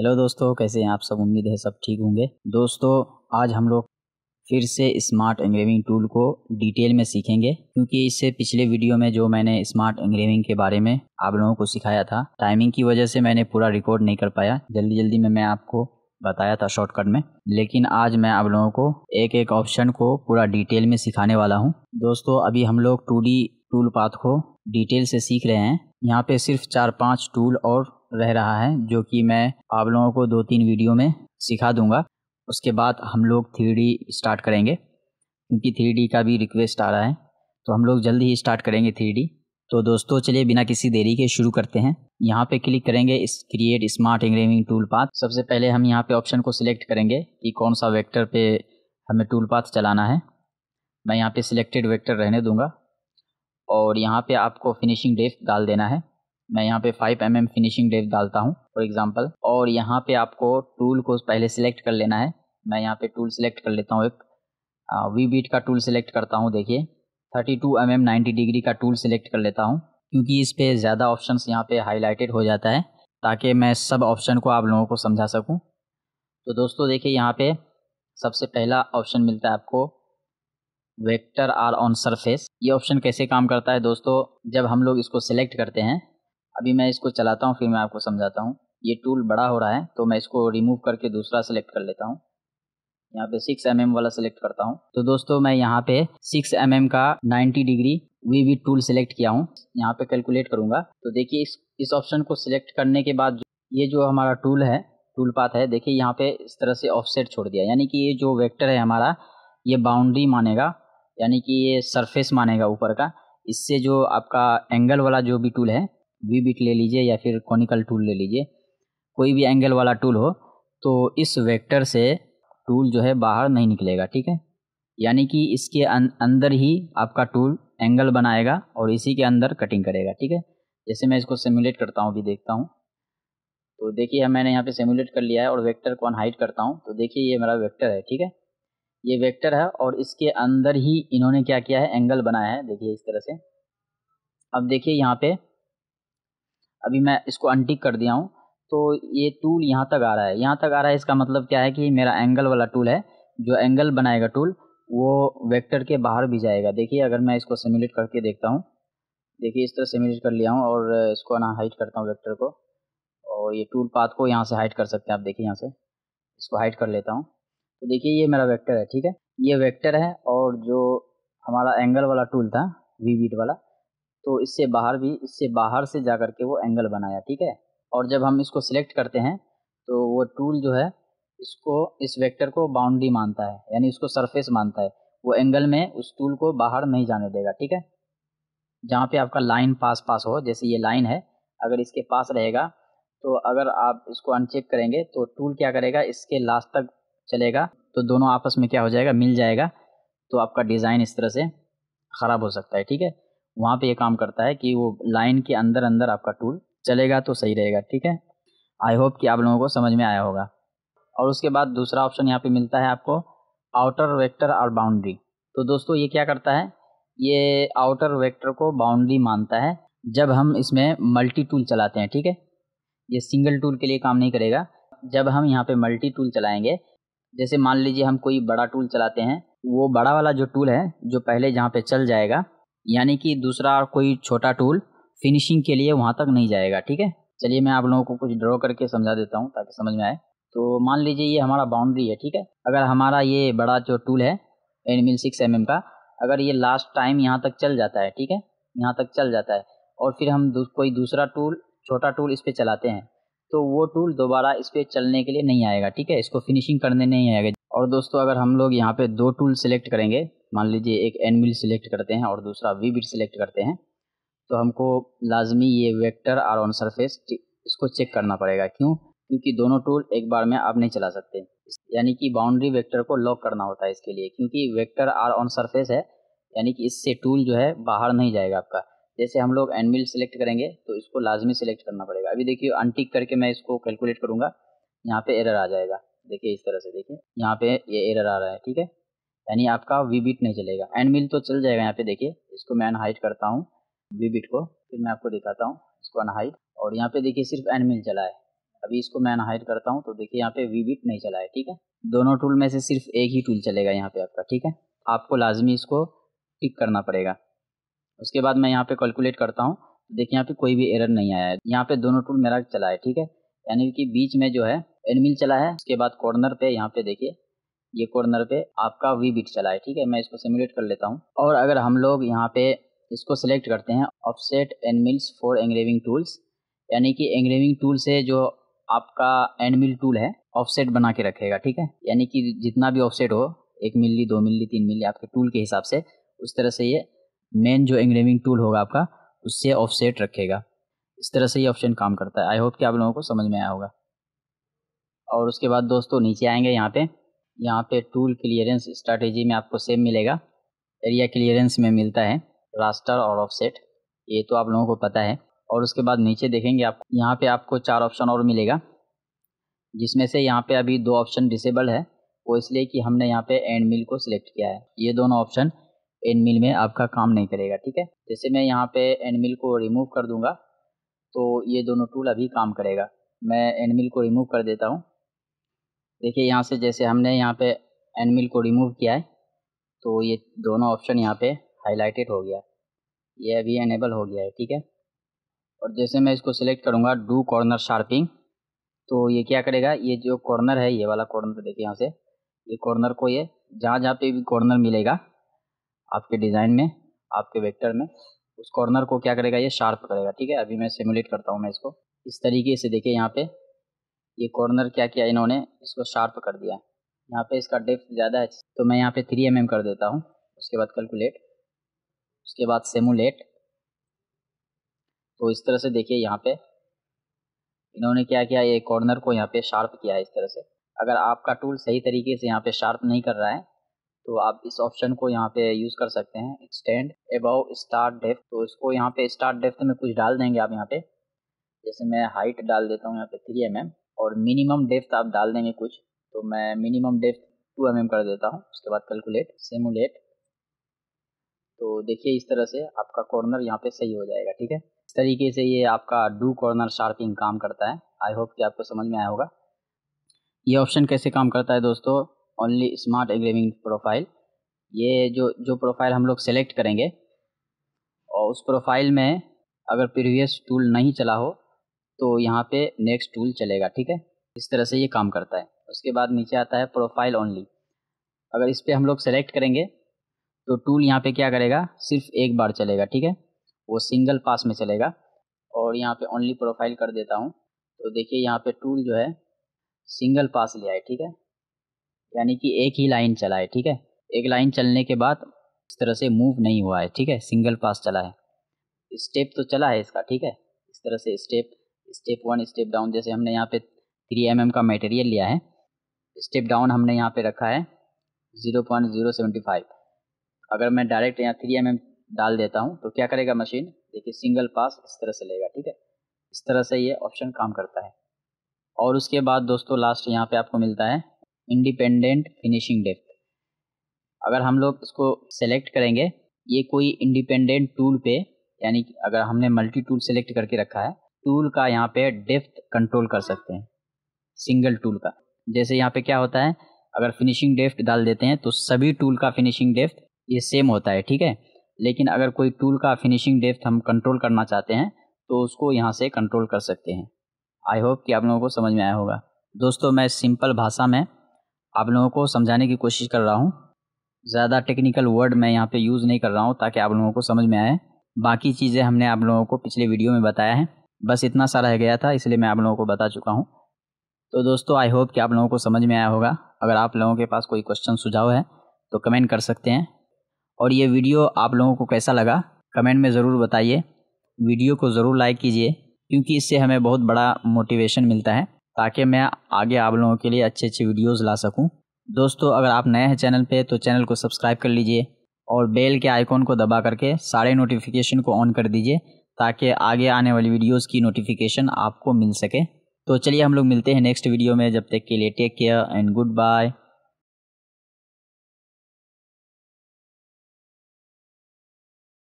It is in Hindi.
हेलो दोस्तों कैसे हैं आप सब उम्मीद है सब ठीक होंगे दोस्तों आज हम लोग फिर से स्मार्ट एंग्रेविंग टूल को डिटेल में सीखेंगे क्योंकि इससे पिछले वीडियो में जो मैंने स्मार्ट एंग्रेविंग के बारे में आप लोगों को सिखाया था टाइमिंग की वजह से मैंने पूरा रिकॉर्ड नहीं कर पाया जल्दी जल्दी में मैं आपको बताया था शॉर्टकट में लेकिन आज मैं आप लोगों को एक एक ऑप्शन को पूरा डिटेल में सिखाने वाला हूँ दोस्तों अभी हम लोग टू टूल पाथ को डिटेल से सीख रहे हैं यहाँ पे सिर्फ चार पाँच टूल और रह रहा है जो कि मैं आप लोगों को दो तीन वीडियो में सिखा दूंगा उसके बाद हम लोग थ्री स्टार्ट करेंगे क्योंकि थ्री का भी रिक्वेस्ट आ रहा है तो हम लोग जल्दी ही स्टार्ट करेंगे थ्री तो दोस्तों चलिए बिना किसी देरी के शुरू करते हैं यहाँ पे क्लिक करेंगे इस create smart engraving tool path सबसे पहले हम यहाँ पे ऑप्शन को सिलेक्ट करेंगे कि कौन सा वेक्टर पे हमें टूल पाथ चलाना है मैं यहाँ पे सिलेक्टेड वेक्टर रहने दूंगा और यहाँ पे आपको फिनिशिंग डेफ डाल देना है मैं यहाँ पे 5 एम mm फिनिशिंग डेप डालता हूँ फॉर एग्जांपल और यहाँ पे आपको टूल को पहले सिलेक्ट कर लेना है मैं यहाँ पे टूल सिलेक्ट कर लेता हूँ एक वी बीट का टूल सिलेक्ट करता हूँ देखिए 32 टू mm एम डिग्री का टूल सिलेक्ट कर लेता हूँ क्योंकि इस पर ज़्यादा ऑप्शन यहाँ पर हाईलाइटेड हो जाता है ताकि मैं सब ऑप्शन को आप लोगों को समझा सकूँ तो दोस्तों देखिए यहाँ पर सबसे पहला ऑप्शन मिलता है आपको वेक्टर आर ऑन सरफेस ये ऑप्शन कैसे काम करता है दोस्तों जब हम लोग इसको सिलेक्ट करते हैं अभी मैं इसको चलाता हूँ फिर मैं आपको समझाता हूँ ये टूल बड़ा हो रहा है तो मैं इसको रिमूव करके दूसरा सेलेक्ट कर लेता हूँ यहाँ पे सिक्स एम mm वाला सिलेक्ट करता हूँ तो दोस्तों मैं यहाँ पे सिक्स एम mm का ninety degree V V tool select किया हूँ यहाँ पे कैलकुलेट करूँगा तो देखिए इस इस ऑप्शन को सिलेक्ट करने के बाद ये जो हमारा टूल है टूल पाथ है देखिए यहाँ पे इस तरह से ऑफसेट छोड़ दिया यानी कि ये जो वेक्टर है हमारा ये बाउंड्री मानेगा यानी कि ये सरफेस मानेगा ऊपर का इससे जो आपका एंगल वाला जो भी टूल है वी बिट ले लीजिए या फिर कॉनिकल टूल ले लीजिए कोई भी एंगल वाला टूल हो तो इस वेक्टर से टूल जो है बाहर नहीं निकलेगा ठीक है यानी कि इसके अं-, अंदर ही आपका टूल एंगल बनाएगा और इसी के अंदर कटिंग करेगा ठीक है जैसे मैं इसको सिमुलेट करता हूँ अभी देखता हूँ तो देखिए मैंने यहाँ पे सिमुलेट कर लिया है और वेक्टर को अनहाइट करता हूँ तो देखिए ये मेरा वेक्टर है ठीक है ये वेक्टर है और इसके अंदर ही इन्होंने क्या किया है एंगल बनाया है देखिए इस तरह से अब देखिए यहाँ पे अभी मैं इसको अनटिक कर दिया हूँ तो ये टूल यहाँ तक आ रहा है यहाँ तक आ रहा है इसका मतलब क्या है कि मेरा एंगल वाला टूल है जो एंगल बनाएगा टूल वो वेक्टर के बाहर भी जाएगा देखिए अगर मैं इसको सिमुलेट करके देखता हूँ देखिए इस तरह सिमुलेट कर लिया हूँ और इसको ना हाइट करता हूँ वेक्टर को और ये टूल पाथ को यहाँ से हाइट कर सकते हैं आप देखिए यहाँ से इसको हाइट कर लेता हूँ तो देखिए ये मेरा वेक्टर है ठीक है ये वेक्टर है और जो हमारा एंगल वाला टूल था वी बीट वाला तो इससे बाहर भी इससे बाहर से जा कर के वो एंगल बनाया ठीक है और जब हम इसको सिलेक्ट करते हैं तो वो टूल जो है इसको इस वेक्टर को बाउंड्री मानता है यानी इसको सरफेस मानता है वो एंगल में उस टूल को बाहर नहीं जाने देगा ठीक है जहाँ पे आपका लाइन पास पास हो जैसे ये लाइन है अगर इसके पास रहेगा तो अगर आप इसको अनचेक करेंगे तो टूल क्या करेगा इसके लास्ट तक चलेगा तो दोनों आपस में क्या हो जाएगा मिल जाएगा तो आपका डिज़ाइन इस तरह से ख़राब हो सकता है ठीक है वहाँ पे ये काम करता है कि वो लाइन के अंदर अंदर आपका टूल चलेगा तो सही रहेगा ठीक है आई होप कि आप लोगों को समझ में आया होगा और उसके बाद दूसरा ऑप्शन यहाँ पे मिलता है आपको आउटर वेक्टर और बाउंड्री तो दोस्तों ये क्या करता है ये आउटर वेक्टर को बाउंड्री मानता है जब हम इसमें मल्टी टूल चलाते हैं ठीक है ये सिंगल टूल के लिए काम नहीं करेगा जब हम यहाँ पे मल्टी टूल चलाएंगे जैसे मान लीजिए हम कोई बड़ा टूल चलाते हैं वो बड़ा वाला जो टूल है जो पहले जहाँ पे चल जाएगा यानी कि दूसरा और कोई छोटा टूल फिनिशिंग के लिए वहाँ तक नहीं जाएगा ठीक है चलिए मैं आप लोगों को कुछ ड्रॉ करके समझा देता हूँ ताकि समझ में आए तो मान लीजिए ये हमारा बाउंड्री है ठीक है अगर हमारा ये बड़ा जो टूल है एनमिल सिक्स एम का अगर ये लास्ट टाइम यहाँ तक चल जाता है ठीक है यहाँ तक चल जाता है और फिर हम दू, कोई दूसरा टूल छोटा टूल इस पर चलाते हैं तो वो टूल दोबारा इस पर चलने के लिए नहीं आएगा ठीक है इसको फिनिशिंग करने नहीं आएगा और दोस्तों अगर हम लोग यहाँ पे दो टूल सेलेक्ट करेंगे मान लीजिए एक एन मिल सिलेक्ट करते हैं और दूसरा वी बिट सिलेक्ट करते हैं तो हमको लाजमी ये वेक्टर आर ऑन सरफेस इसको चेक करना पड़ेगा क्यों क्योंकि दोनों टूल एक बार में आप नहीं चला सकते यानी कि बाउंड्री वेक्टर को लॉक करना होता है इसके लिए क्योंकि वेक्टर आर ऑन सरफेस है यानी कि इससे टूल जो है बाहर नहीं जाएगा आपका जैसे हम लोग एनमिल सेलेक्ट करेंगे तो इसको लाजमी सेलेक्ट करना पड़ेगा अभी देखिए अनटिक करके मैं इसको कैलकुलेट करूँगा यहाँ पे एरर आ जाएगा देखिए इस तरह से देखिए यहाँ पे ये एरर आ रहा है ठीक है यानी आपका वी नहीं चलेगा एंड मिल तो चल जाएगा यहाँ पे देखिए इसको मैं अनहाइट करता हूँ वी बिट को फिर मैं आपको दिखाता हूँ इसको अनहाइट और यहाँ पे देखिए सिर्फ एंड मिल चला है अभी इसको मैं अनहाइट करता हूँ तो देखिए यहाँ पे वी बिट नहीं चला है ठीक है दोनों टूल में से सिर्फ एक ही टूल चलेगा यहाँ पे आपका ठीक है आपको लाजमी इसको टिक करना पड़ेगा उसके बाद मैं यहाँ पे कैलकुलेट करता हूँ तो देखिए यहाँ पे कोई भी एरर नहीं आया है यहाँ पे दोनों टूल मेरा चला है ठीक है यानी कि बीच में जो है एनमिल चला है उसके बाद कॉर्नर पे यहाँ पे देखिए ये कॉर्नर पे आपका वी बिट चला है ठीक है मैं इसको सिमुलेट कर लेता हूँ और अगर हम लोग यहाँ पे इसको सिलेक्ट करते हैं offset end mills for engraving tools यानी कि एंग्रेविंग टूल से जो आपका एंड मिल टूल है ऑफसेट बना के रखेगा ठीक है यानी कि जितना भी ऑफसेट हो एक मिली दो मिली तीन मिली आपके टूल के हिसाब से उस तरह से ये मेन जो एंग्रेविंग टूल होगा आपका उससे ऑफसेट रखेगा इस तरह से ये ऑप्शन काम करता है आई होप कि आप लोगों को समझ में आया होगा और उसके बाद दोस्तों नीचे आएंगे यहाँ पे यहाँ पे टूल क्लियरेंस स्ट्रैटेजी में आपको सेम मिलेगा एरिया क्लियरेंस में मिलता है रास्टर और ऑफसेट ये तो आप लोगों को पता है और उसके बाद नीचे देखेंगे आप यहाँ पे आपको चार ऑप्शन और मिलेगा जिसमें से यहाँ पे अभी दो ऑप्शन डिसेबल है वो इसलिए कि हमने यहाँ पे एंड मिल को सिलेक्ट किया है ये दोनों ऑप्शन एंड मिल में आपका काम नहीं करेगा ठीक है जैसे मैं यहाँ पे एंड मिल को रिमूव कर दूँगा तो ये दोनों टूल अभी काम करेगा मैं एंड मिल को रिमूव कर देता हूँ देखिए यहाँ से जैसे हमने यहाँ पे एनमिल को रिमूव किया है तो ये दोनों ऑप्शन यहाँ पे हाईलाइटेड हो गया ये अभी एनेबल हो गया है ठीक है और जैसे मैं इसको सिलेक्ट करूँगा डू कॉर्नर शार्पिंग तो ये क्या करेगा ये जो कॉर्नर है ये वाला कॉर्नर देखिए यहाँ से ये कॉर्नर को ये जहाँ जहाँ पे भी कॉर्नर मिलेगा आपके डिज़ाइन में आपके वेक्टर में उस कॉर्नर को क्या करेगा ये शार्प करेगा ठीक है अभी मैं सिमुलेट करता हूँ मैं इसको इस तरीके से देखिए यहाँ पे ये कॉर्नर क्या किया इन्होंने इसको शार्प कर दिया यहाँ पे इसका डेप्थ ज़्यादा है तो मैं यहाँ पे थ्री एम mm कर देता हूँ उसके बाद कैलकुलेट उसके बाद सेमुलेट तो इस तरह से देखिए यहाँ पे इन्होंने क्या किया ये कॉर्नर को यहाँ पे शार्प किया है इस तरह से अगर आपका टूल सही तरीके से यहाँ पे शार्प नहीं कर रहा है तो आप इस ऑप्शन को यहाँ पे यूज़ कर सकते हैं एक्सटेंड एबाउ स्टार्ट डेफ तो इसको यहाँ पे स्टार्ट डेफ में कुछ डाल देंगे आप यहाँ पे जैसे मैं हाइट डाल देता हूँ यहाँ पे थ्री एम एम और मिनिमम डेप्थ आप डाल देंगे कुछ तो मैं मिनिमम डेप्थ टू एम कर देता हूँ उसके बाद कैलकुलेट सिमुलेट तो देखिए इस तरह से आपका कॉर्नर यहाँ पे सही हो जाएगा ठीक है इस तरीके से ये आपका डू कॉर्नर शार्पिंग काम करता है आई होप कि आपको समझ में आया होगा ये ऑप्शन कैसे काम करता है दोस्तों ओनली स्मार्ट एग्रेविंग प्रोफाइल ये जो जो प्रोफाइल हम लोग सेलेक्ट करेंगे और उस प्रोफाइल में अगर प्रीवियस टूल नहीं चला हो तो यहाँ पे नेक्स्ट टूल चलेगा ठीक है इस तरह से ये काम करता है उसके बाद नीचे आता है प्रोफाइल ओनली अगर इस पर हम लोग सेलेक्ट करेंगे तो टूल यहाँ पे क्या करेगा सिर्फ एक बार चलेगा ठीक है वो सिंगल पास में चलेगा और यहाँ पे ओनली प्रोफाइल कर देता हूँ तो देखिए यहाँ पे टूल जो है सिंगल पास लिया है ठीक है यानी कि एक ही लाइन चला है ठीक है एक लाइन चलने के बाद इस तरह से मूव नहीं हुआ है ठीक है सिंगल पास चला है स्टेप तो चला है इसका ठीक है इस तरह से step step one step down जैसे हमने यहाँ पे थ्री एम एम का मटेरियल लिया है स्टेप डाउन हमने यहाँ पे रखा है zero point zero seventy five अगर मैं डायरेक्ट यहाँ थ्री एम mm डाल देता हूँ तो क्या करेगा मशीन देखिए सिंगल पास इस तरह से लेगा ठीक है इस तरह से ये ऑप्शन काम करता है और उसके बाद दोस्तों लास्ट यहाँ पे आपको मिलता है इंडिपेंडेंट फिनिशिंग डेप्थ अगर हम लोग इसको सेलेक्ट करेंगे ये कोई इंडिपेंडेंट टूल पे यानी अगर हमने मल्टी टूल सेलेक्ट करके रखा है टूल का यहाँ पे डेप्थ कंट्रोल कर सकते हैं सिंगल टूल का जैसे यहाँ पे क्या होता है अगर फिनिशिंग डेफ्ट डाल देते हैं तो सभी टूल का फिनिशिंग डेफ्ट ये सेम होता है ठीक है लेकिन अगर कोई टूल का फिनिशिंग डेफ्थ हम कंट्रोल करना चाहते हैं तो उसको यहाँ से कंट्रोल कर सकते हैं आई होप कि आप लोगों को समझ में आया होगा दोस्तों मैं सिंपल भाषा में आप लोगों को समझाने की कोशिश कर रहा हूँ ज़्यादा टेक्निकल वर्ड मैं यहाँ पे यूज़ नहीं कर रहा हूँ ताकि आप लोगों को समझ में आए बाकी चीज़ें हमने आप लोगों को पिछले वीडियो में बताया है बस इतना सा रह गया था इसलिए मैं आप लोगों को बता चुका हूँ तो दोस्तों आई होप कि आप लोगों को समझ में आया होगा अगर आप लोगों के पास कोई क्वेश्चन सुझाव है तो कमेंट कर सकते हैं और ये वीडियो आप लोगों को कैसा लगा कमेंट में ज़रूर बताइए वीडियो को ज़रूर लाइक कीजिए क्योंकि इससे हमें बहुत बड़ा मोटिवेशन मिलता है ताकि मैं आगे आप लोगों के लिए अच्छे अच्छे वीडियोज़ ला सकूँ दोस्तों अगर आप नए हैं चैनल पर तो चैनल को सब्सक्राइब कर लीजिए और बेल के आइकॉन को दबा करके सारे नोटिफिकेशन को ऑन कर दीजिए ताकि आगे आने वाली वीडियोस की नोटिफिकेशन आपको मिल सके तो चलिए हम लोग मिलते हैं नेक्स्ट वीडियो में जब तक के लिए take care and good bye